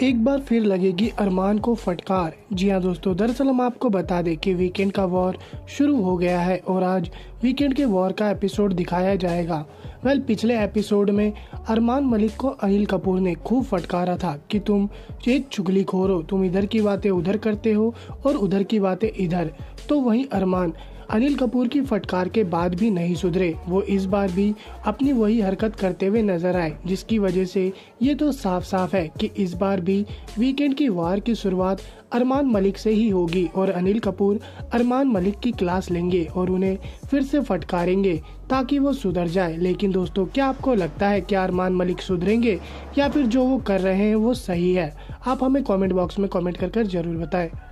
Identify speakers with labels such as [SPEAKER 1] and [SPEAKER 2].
[SPEAKER 1] एक बार फिर लगेगी अरमान को फटकार जी हाँ दोस्तों दरअसल हम आपको बता दें कि वीकेंड का वॉर शुरू हो गया है और आज वीकेंड के वॉर का एपिसोड दिखाया जाएगा वेल पिछले एपिसोड में अरमान मलिक को अनिल कपूर ने खूब फटकारा था कि तुम एक चुगली खोरो तुम इधर की बातें उधर करते हो और उधर की बातें इधर तो वही अरमान अनिल कपूर की फटकार के बाद भी नहीं सुधरे वो इस बार भी अपनी वही हरकत करते हुए नजर आए जिसकी वजह से ये तो साफ साफ है कि इस बार भी वीकेंड की वार की शुरुआत अरमान मलिक से ही होगी और अनिल कपूर अरमान मलिक की क्लास लेंगे और उन्हें फिर से फटकारेंगे ताकि वो सुधर जाए लेकिन दोस्तों क्या आपको लगता है क्या अरमान मलिक सुधरेंगे या फिर जो वो कर रहे हैं वो सही है आप हमें कमेंट बॉक्स में कमेंट कर कर जरूर बताएं